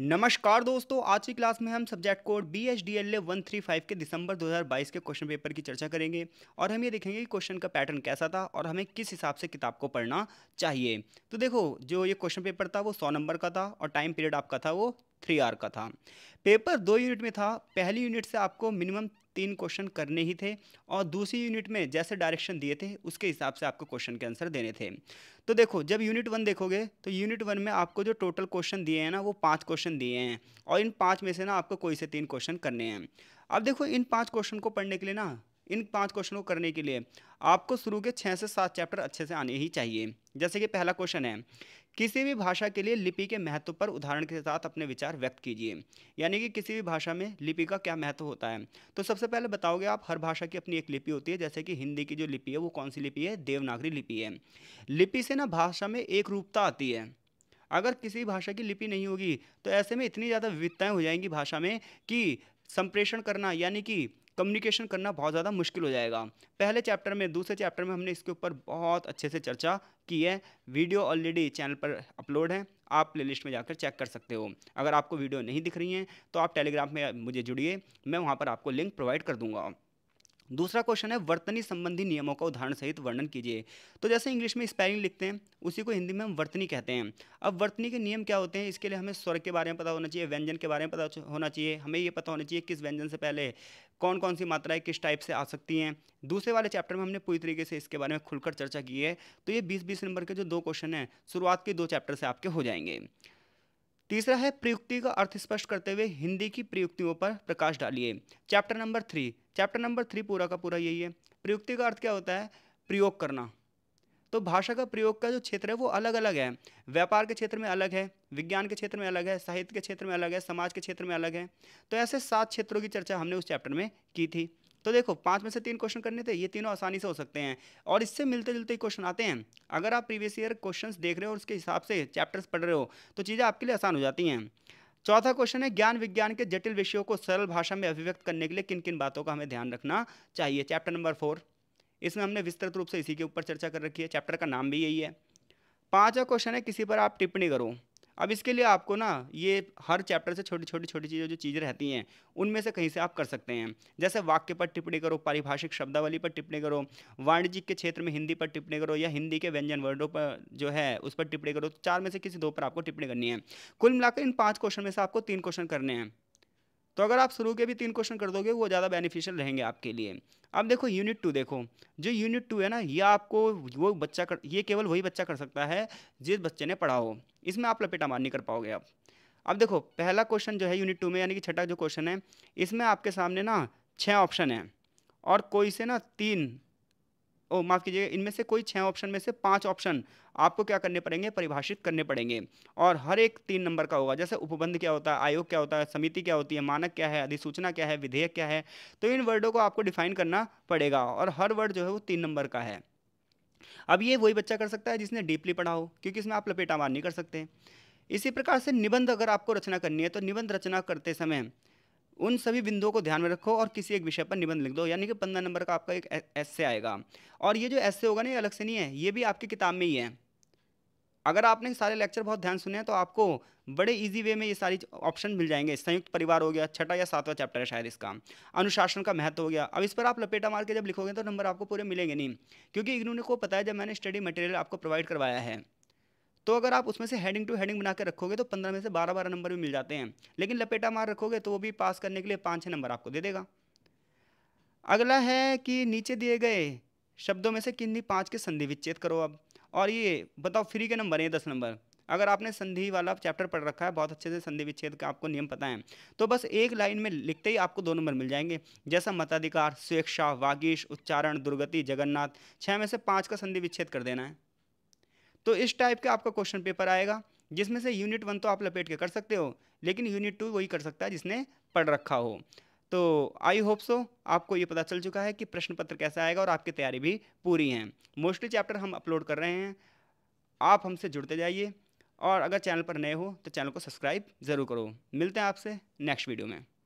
नमस्कार दोस्तों आज की क्लास में हम subject code B H D L A one three five के दिसंबर 2022 के क्वेश्चन पेपर की चर्चा करेंगे और हम ये देखेंगे कि क्वेश्चन का पैटर्न कैसा था और हमें किस हिसाब से किताब को पढ़ना चाहिए तो देखो जो ये क्वेश्चन पेपर था वो सौ नंबर का था और टाइम पीरियड आपका था वो थ्री आर का था पेपर दो यूनिट में था पहली यूनिट से आपको मिनिमम तीन क्वेश्चन करने ही थे और दूसरी यूनिट में जैसे डायरेक्शन दिए थे उसके हिसाब से आपको क्वेश्चन के आंसर देने थे तो देखो जब यूनिट वन देखोगे तो यूनिट वन में आपको जो टोटल क्वेश्चन दिए हैं ना वो पाँच क्वेश्चन दिए हैं और इन पाँच में से ना आपको कोई से तीन क्वेश्चन करने हैं अब देखो इन पाँच क्वेश्चन को पढ़ने के लिए ना इन पांच क्वेश्चनों को करने के लिए आपको शुरू के छः से सात चैप्टर अच्छे से आने ही चाहिए जैसे कि पहला क्वेश्चन है किसी भी भाषा के लिए लिपि के महत्व पर उदाहरण के साथ अपने विचार व्यक्त कीजिए यानी कि किसी भी भाषा में लिपि का क्या महत्व होता है तो सबसे पहले बताओगे आप हर भाषा की अपनी एक लिपि होती है जैसे कि हिंदी की जो लिपि है वो कौन सी लिपि है देवनागरी लिपि है लिपि से ना भाषा में एक रूपता आती है अगर किसी भाषा की लिपि नहीं होगी तो ऐसे में इतनी ज़्यादा विविधताएँ हो जाएंगी भाषा में कि संप्रेषण करना यानी कि कम्युनिकेशन करना बहुत ज़्यादा मुश्किल हो जाएगा पहले चैप्टर में दूसरे चैप्टर में हमने इसके ऊपर बहुत अच्छे से चर्चा की है वीडियो ऑलरेडी चैनल पर अपलोड है आप प्लेलिस्ट में जाकर चेक कर सकते हो अगर आपको वीडियो नहीं दिख रही हैं तो आप टेलीग्राम में मुझे जुड़िए मैं वहाँ पर आपको लिंक प्रोवाइड कर दूँगा दूसरा क्वेश्चन है वर्तनी संबंधी नियमों का उदाहरण सहित वर्णन कीजिए तो जैसे इंग्लिश में स्पेलिंग लिखते हैं उसी को हिंदी में हम वर्तनी कहते हैं अब वर्तनी के नियम क्या होते हैं इसके लिए हमें स्वर के बारे में पता होना चाहिए व्यंजन के बारे में पता होना चाहिए हमें ये पता होना चाहिए किस व्यंजन से पहले कौन कौन सी मात्राएं किस टाइप से आ सकती हैं दूसरे वाले चैप्टर में हमने पूरी तरीके से इसके बारे में खुलकर चर्चा की है तो ये बीस बीस नंबर के जो दो क्वेश्चन हैं शुरुआत के दो चैप्टर से आपके हो जाएंगे तीसरा है प्रयुक्ति का अर्थ स्पष्ट करते हुए हिंदी की प्रयुक्तियों पर प्रकाश डालिए chapter number three chapter number three पूरा का पूरा यही है प्रयुक्ति का अर्थ क्या होता है प्रयोग करना तो भाषा का प्रयोग का जो क्षेत्र है वो अलग अलग है व्यापार के क्षेत्र में अलग है विज्ञान के क्षेत्र में अलग है साहित्य के क्षेत्र में अलग है समाज के क्षेत्र में अलग है तो ऐसे सात क्षेत्रों की चर्चा हमने उस चैप्टर में की थी तो देखो पाँच में से तीन क्वेश्चन करने थे ये तीनों आसानी से हो सकते हैं और इससे मिलते जुलते ही क्वेश्चन आते हैं अगर आप प्रीवियस ईयर क्वेश्चंस देख रहे हो और उसके हिसाब से चैप्टर्स पढ़ रहे हो तो चीज़ें आपके लिए आसान हो जाती हैं चौथा क्वेश्चन है ज्ञान विज्ञान के जटिल विषयों को सरल भाषा में अभिव्यक्त करने के लिए किन किन बातों का हमें ध्यान रखना चाहिए चैप्टर नंबर फोर इसमें हमने विस्तृत रूप से इसी के ऊपर चर्चा कर रखी है चैप्टर का नाम भी यही है पांचवा क्वेश्चन है किसी पर आप टिप्पणी करो अब इसके लिए आपको ना ये हर चैप्टर से छोटी छोटी छोटी चीज़ें जो चीज़ें रहती हैं उनमें से कहीं से आप कर सकते हैं जैसे वाक्य पर टिप्पणी करो पारिभाषिक शब्दावली पर टिप्पणी करो वाणिज्यिक के क्षेत्र में हिंदी पर टिप्पणी करो या हिंदी के व्यंजन वर्डों पर जो है उस पर टिप्पणी करो तो चार में से किसी दो पर आपको टिप्पणी करनी है कुल मिलाकर इन पाँच क्वेश्चन में से आपको तीन क्वेश्चन करने हैं तो अगर आप शुरू के भी तीन क्वेश्चन कर दोगे वो ज़्यादा बेनिफिशियल रहेंगे आपके लिए अब देखो यूनिट टू देखो जो यूनिट टू है ना ये आपको वो बच्चा कर ये केवल वही बच्चा कर सकता है जिस बच्चे ने पढ़ा हो इसमें आप लपेटा मार नहीं कर पाओगे आप अब देखो पहला क्वेश्चन जो है यूनिट टू में यानी कि छठा जो क्वेश्चन है इसमें आपके सामने ना छः ऑप्शन हैं और कोई से ना तीन ओ माफ़ कीजिएगा इनमें से कोई छः ऑप्शन में से पांच ऑप्शन आपको क्या करने पड़ेंगे परिभाषित करने पड़ेंगे और हर एक तीन नंबर का होगा जैसे उपबंध क्या होता है आयोग क्या होता है समिति क्या होती है मानक क्या है अधिसूचना क्या है विधेयक क्या है तो इन वर्डों को आपको डिफाइन करना पड़ेगा और हर वर्ड जो है वो तीन नंबर का है अब ये वही बच्चा कर सकता है जिसने डीपली पढ़ा हो क्योंकि इसमें आप लपेटा मार नहीं कर सकते इसी प्रकार से निबंध अगर आपको रचना करनी है तो निबंध रचना करते समय उन सभी बिंदुओं को ध्यान में रखो और किसी एक विषय पर निबंध लिख दो यानी कि पंद्रह नंबर का आपका एक ऐसे आएगा और ये जो ऐसे होगा ना ये अलग से नहीं है ये भी आपकी किताब में ही है अगर आपने सारे लेक्चर बहुत ध्यान सुने हैं तो आपको बड़े इजी वे में ये सारी ऑप्शन मिल जाएंगे संयुक्त परिवार हो गया छठा या सातवां चैप्टर है शायद इसका अनुशासन का महत्व हो गया अब इस पर आप लपेटा मार के जब लिखोगे तो नंबर आपको पूरे मिलेंगे नहीं क्योंकि इन्होंने को पता है जब मैंने स्टडी मटेरियल आपको प्रोवाइड करवाया है तो अगर आप उसमें से हेडिंग टू हेडिंग बना के रखोगे तो पंद्रह में से बारह बारह नंबर भी मिल जाते हैं लेकिन लपेटा मार रखोगे तो वो भी पास करने के लिए पाँच छः नंबर आपको दे देगा अगला है कि नीचे दिए गए शब्दों में से किन्हीं पाँच के संधि विच्छेद करो अब और ये बताओ फ्री के नंबर हैं दस नंबर अगर आपने संधि वाला चैप्टर पढ़ रखा है बहुत अच्छे से संधि विच्छेद का आपको नियम पता है तो बस एक लाइन में लिखते ही आपको दो नंबर मिल जाएंगे जैसा मताधिकार स्वेच्छा वागीश उच्चारण दुर्गति जगन्नाथ छः में से पाँच का संधि विच्छेद कर देना है तो इस टाइप का आपका क्वेश्चन पेपर आएगा जिसमें से यूनिट वन तो आप लपेट के कर सकते हो लेकिन यूनिट टू वही कर सकता है जिसने पढ़ रखा हो तो आई होप सो आपको ये पता चल चुका है कि प्रश्न पत्र कैसा आएगा और आपकी तैयारी भी पूरी है मोस्टली चैप्टर हम अपलोड कर रहे हैं आप हमसे जुड़ते जाइए और अगर चैनल पर नए हो तो चैनल को सब्सक्राइब ज़रूर करो मिलते हैं आपसे नेक्स्ट वीडियो में